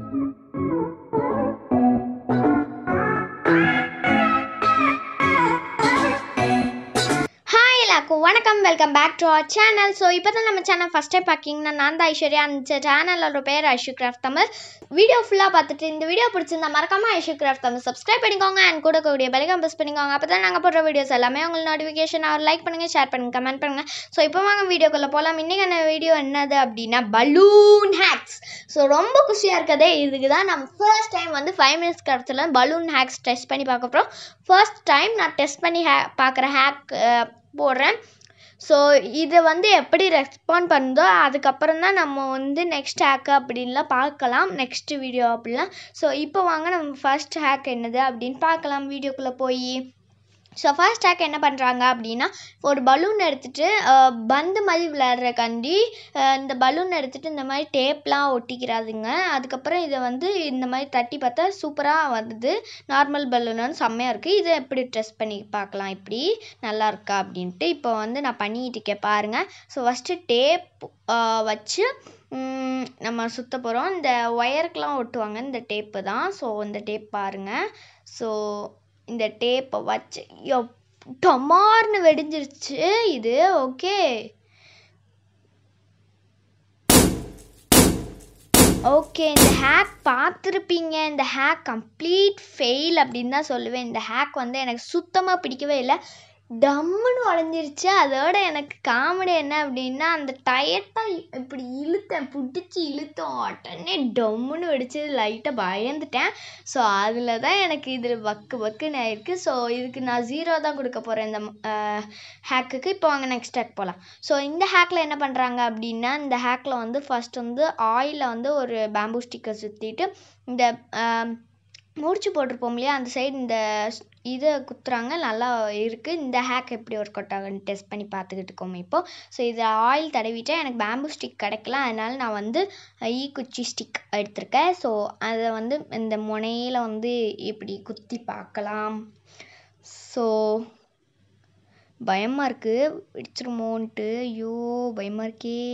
thank you எல்லாருக்கும் வணக்கம் welcome back to our channel so இப்போ தான் நம்ம சேனல் ஃபஸ்ட் டைம் பார்க்கிங்கன்னா நான் தான் ஐஸ்வர்யா அந்த சேனலோட பேர் ஐஷு கிராஃப்ட் தமிழ் வீடியோ ஃபுல்லாக பார்த்துட்டு இந்த வீடியோ பிடிச்சிருந்தா மறக்காம ஐஷு கிராஃப்ட் தமிழ் சப்ஸ்கிரைப் பண்ணிக்கோங்க அண்ட் கூட கூடிய பெலிகம் பஸ் பண்ணிக்கோங்க அப்போ தான் நாங்கள் போடுற வீடியோஸ் எல்லாமே உங்களுக்கு நோட்டிஃபிகேஷன் அவர் லைக் பண்ணுங்கள் ஷேர் பண்ணுங்கள் கமெண்ட் பண்ணுங்கள் ஸோ இப்போ வாங்க வீடியோக்குள்ளே போகலாம் இன்றைக்கான வீடியோ என்னது அப்படின்னா பலூன் ஹேக்ஸ் ஸோ ரொம்ப குஷியாக இருக்கதே இதுக்கு தான் நம்ம ஃபர்ஸ்ட் டைம் வந்து ஃபைவ் மினிட்ஸ் கிராஃப்ட்ஸில் பலூன் ஹேக்ஸ் டெஸ்ட் பண்ணி பார்க்க போகிறோம் ஃபர்ஸ்ட் டைம் நான் டெஸ்ட் பண்ணி ஹே பார்க்குற ஹேக் போடுறேன் ஸோ இதை வந்து எப்படி ரெஸ்பாண்ட் பண்ணுதோ அதுக்கப்புறம் தான் நம்ம வந்து நெக்ஸ்ட் ஹேக்கு அப்படின்லாம் பார்க்கலாம் நெக்ஸ்ட்டு வீடியோ அப்படிலாம் ஸோ இப்போ வாங்க நம்ம ஃபஸ்ட் ஹேக் என்னது அப்படின்னு பார்க்கலாம் வீடியோக்குள்ளே போய் ஸோ ஃபர்ஸ்ட் என்ன பண்ணுறாங்க அப்படின்னா ஒரு பலூன் எடுத்துகிட்டு பந்து மாதிரி விளையாடுறக்காண்டி இந்த பலூன் எடுத்துகிட்டு இந்த மாதிரி டேப்லாம் ஒட்டிக்கிறாதுங்க அதுக்கப்புறம் இதை வந்து இந்த மாதிரி தட்டி பார்த்தா சூப்பராக வந்தது நார்மல் பலூன் வந்து செம்மையாக இருக்குது இதை எப்படி ட்ரெஸ் பண்ணி பார்க்கலாம் இப்படி நல்லா இருக்கா அப்படின்ட்டு இப்போ வந்து நான் பண்ணிக்கிட்டு இருக்கேன் பாருங்கள் ஸோ ஃபஸ்ட்டு டேப் வச்சு நம்ம சுத்த போகிறோம் இந்த ஒயருக்கெலாம் ஒட்டுவாங்க இந்த டேப்பு தான் ஸோ இந்த டேப் பாருங்கள் ஸோ இந்த டேப்பை வச்சு டமார்னு வெடிஞ்சிருச்சு இது ஓகே ஓகே இந்த ஹேக் பார்த்துருப்பீங்க இந்த ஹேக் கம்ப்ளீட் ஃபெயில் அப்படின்னு தான் சொல்லுவேன் இந்த ஹேக் வந்து எனக்கு சுத்தமாக பிடிக்கவே இல்லை டம்முன்னு உடஞ்சிருச்சு அதோட எனக்கு காமெடி என்ன அப்படின்னா அந்த டயத்தை இப்படி இழுத்தேன் பிடிச்சி இழுத்தோம் உடனே டம்முன்னு வெடிச்சு லைட்டாக பயந்துட்டேன் ஸோ அதில் தான் எனக்கு இதில் பக்கு பக்குன்னு ஆயிருக்கு ஸோ இதுக்கு நான் ஜீரோ தான் கொடுக்க போகிறேன் இந்த ஹேக்குக்கு இப்போ வாங்க நெக்ஸ்ட் ஹேக் போகலாம் ஸோ இந்த ஹேக்கில் என்ன பண்ணுறாங்க அப்படின்னா இந்த ஹேக்கில் வந்து ஃபஸ்ட் வந்து ஆயிலில் வந்து ஒரு பேம்பூ ஸ்டிக்கர் சுற்றிட்டு இந்த முடிச்சு போட்டிருப்போம் இல்லையா அந்த சைடு இந்த இதை குத்துறாங்க நல்லா இருக்குது இந்த ஹேக் எப்படி ஒர்க் அவுட் ஆகுன்னு டெஸ்ட் பண்ணி பார்த்துக்கிட்டு இருக்கோம் இப்போது ஸோ இதை ஆயில் தடவிட்டேன் எனக்கு பேம்பு ஸ்டிக் கிடைக்கல அதனால் நான் வந்து ஈ குச்சி ஸ்டிக் எடுத்திருக்கேன் ஸோ அதை வந்து இந்த முனையில் வந்து இப்படி குத்தி பார்க்கலாம் ஸோ பயமாக இருக்குது இடிச்சிருமோன்ட்டு ஐயோ பயமாக இருக்கே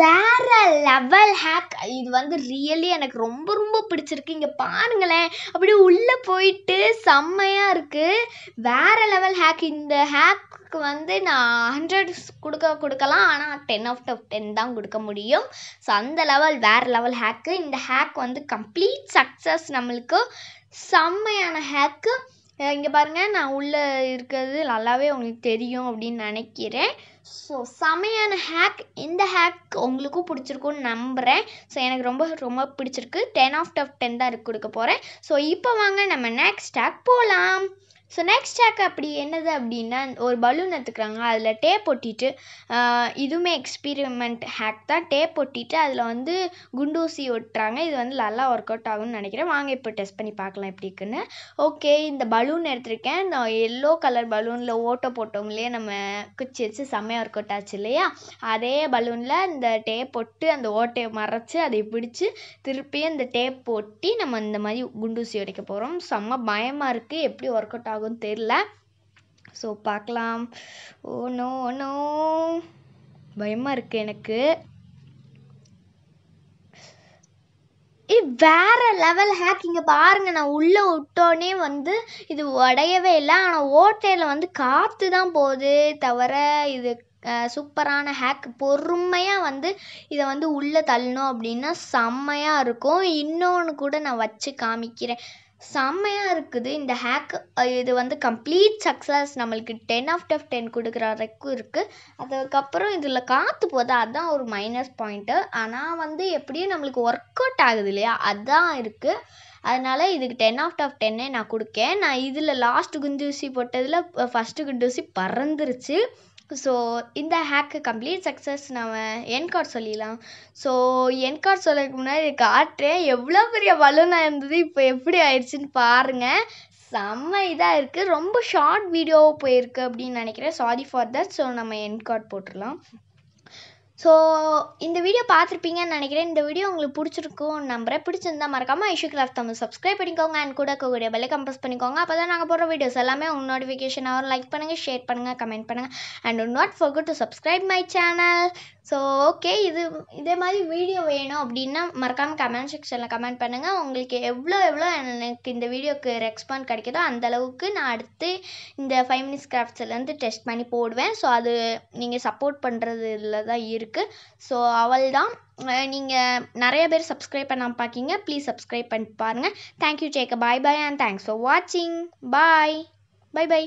வேற லெவல் ஹேக் இது வந்து ரியலி எனக்கு ரொம்ப ரொம்ப பிடிச்சிருக்கு இங்கே பாருங்களேன் அப்படியே உள்ளே போயிட்டு செம்மையாக இருக்குது வேற லெவல் ஹேக் இந்த ஹேக்கு வந்து நான் ஹண்ட்ரட் கொடுக்க கொடுக்கலாம் ஆனால் டென் ஆஃப் டென் தான் கொடுக்க முடியும் ஸோ அந்த லெவல் வேற லெவல் ஹேக்கு இந்த ஹேக் வந்து கம்ப்ளீட் சக்ஸஸ் நம்மளுக்கு செம்மையான ஹேக்கு இங்கே பாருங்கள் நான் உள்ளே இருக்கிறது நல்லாவே உங்களுக்கு தெரியும் அப்படின்னு நினைக்கிறேன் ஸோ செமையான ஹேக் இந்த ஹேக் உங்களுக்கும் பிடிச்சிருக்கும்னு நம்புகிறேன் ஸோ எனக்கு ரொம்ப ரொம்ப பிடிச்சிருக்கு டென் ஆஃப் டஃப் டென் தான் கொடுக்க போகிறேன் ஸோ இப்போ வாங்க நம்ம நெக்ஸ்ட் ஹேக் போகலாம் ஸோ நெக்ஸ்ட் ஸ்டாக் அப்படி என்னது அப்படின்னா ஒரு பலூன் எடுத்துக்கிறாங்க அதில் டேப் ஒட்டிட்டு இதுவுமே எக்ஸ்பீரிமெண்ட் ஹேக் தான் டேப் ஒட்டிட்டு அதில் வந்து குண்டூசி ஒட்டுறாங்க இது வந்து நல்லா ஒர்க் அவுட் ஆகும்னு நினைக்கிறேன் வாங்க இப்போ டெஸ்ட் பண்ணி பார்க்கலாம் எப்படி இருக்குன்னு ஓகே இந்த பலூன் எடுத்திருக்கேன் இந்த எல்லோ கலர் பலூனில் ஓட்டோ போட்டோம்லே நம்ம குச்சி வச்சு செம்மையாக ஒர்க் அவுட் ஆச்சு இல்லையா அதே பலூனில் இந்த டேப் ஒட்டு அந்த ஓட்டையை மறைச்சி அதை பிடிச்சி திருப்பியும் இந்த டேப் ஒட்டி நம்ம இந்த மாதிரி குண்டூசி உடைக்க போகிறோம் செம்ம பயமாக இருக்குது எப்படி ஒர்க் அவுட் ஆகும் ஆகும் தெரில ஸோ பார்க்கலாம் ஓ நோ நோ பயமாக இருக்கு எனக்கு வேற லெவல் ஹேக் இங்கே பாருங்கள் நான் உள்ளே விட்டோடனே வந்து இது உடையவே இல்லை ஆனால் ஓட்டையில் வந்து காற்று தான் போகுது தவிர இது சூப்பரான ஹேக் பொறுமையாக வந்து இதை வந்து உள்ளே தள்ளணும் அப்படின்னா செம்மையாக இருக்கும் இன்னொன்று கூட நான் வச்சு காமிக்கிறேன் செம்மையாக இருக்குது இந்த ஹேக்கு இது வந்து கம்ப்ளீட் சக்ஸஸ் நம்மளுக்கு டென் ஆஃப் ஆஃப் டென் கொடுக்குற வரைக்கும் இருக்குது அதுக்கப்புறம் இதில் காற்று போகுது அதுதான் ஒரு மைனஸ் பாயிண்ட்டு ஆனால் வந்து எப்படியும் நம்மளுக்கு ஒர்க் அவுட் ஆகுது இல்லையா அதுதான் இருக்குது அதனால் இதுக்கு டென் ஆஃப் ஆஃப் டென்னே நான் கொடுக்கேன் நான் இதில் லாஸ்ட் குண்டூசி போட்டதில் ஃபஸ்ட்டு குண்டூசி பறந்துருச்சு ஸோ இந்த ஹேக்கு கம்ப்ளீட் சக்ஸஸ் நம்ம என்கார்ட் சொல்லிடலாம் ஸோ என்கார்ட் சொல்லுறதுக்கு முன்னாடி காட்டுறேன் எவ்வளோ பெரிய வலுனாக இருந்தது இப்போ எப்படி ஆயிடுச்சுன்னு பாருங்கள் செம்ம இதாக இருக்குது ரொம்ப ஷார்ட் வீடியோ போயிருக்கு அப்படின்னு நினைக்கிறேன் சாரி ஃபார் தட் ஸோ நம்ம என்கார்ட் போட்டுடலாம் ஸோ இந்த வீடியோ பார்த்துருப்பீங்கன்னு நினைக்கிறேன் இந்த வீடியோ உங்களுக்கு பிடிச்சிருக்கும் நம்புறேன் பிடிச்சிருந்தா மறக்காமல் ஐஷூ கிளாஸ் தமிழ் சப்ஸ்கிரைப் பண்ணிக்கோங்க அண்ட் கூட கூடிய பெல்லை கம்பஸ் பண்ணிக்கோங்க அப்போ தான் நாங்கள் போடுற வீடியோஸ் எல்லாமே உங்கள் நோட்டிஃபிகேஷன் ஆகும் லைக் பண்ணுங்கள் ஷேர் பண்ணுங்கள் கமெண்ட் பண்ணுங்கள் and not forget to subscribe my channel so okay இது இதே மாதிரி வீடியோ வேணும் அப்படின்னா மறக்காமல் கமெண்ட் செக்ஷனில் கமெண்ட் பண்ணுங்கள் உங்களுக்கு எவ்வளோ எவ்வளோ எனக்கு இந்த வீடியோக்கு ரெஸ்பாண்ட் கிடைக்குதோ அந்தளவுக்கு நான் அடுத்து இந்த ஃபைவ் மினிட்ஸ் கிராஃப்ட்ஸ்லேருந்து டெஸ்ட் பண்ணி போடுவேன் ஸோ அது நீங்கள் சப்போர்ட் பண்ணுறதுல தான் இருக்குது இருக்கு ஸோ அவள் தான் நீங்கள் நிறைய பேர் சப்ஸ்கிரைப் பண்ண பார்க்கிங்க ப்ளீஸ் சப்ஸ்கிரைப் பண்ணி பாருங்கள் தேங்க்யூ ஜேக்க bye bye and thanks for வாட்சிங் பாய் பை பை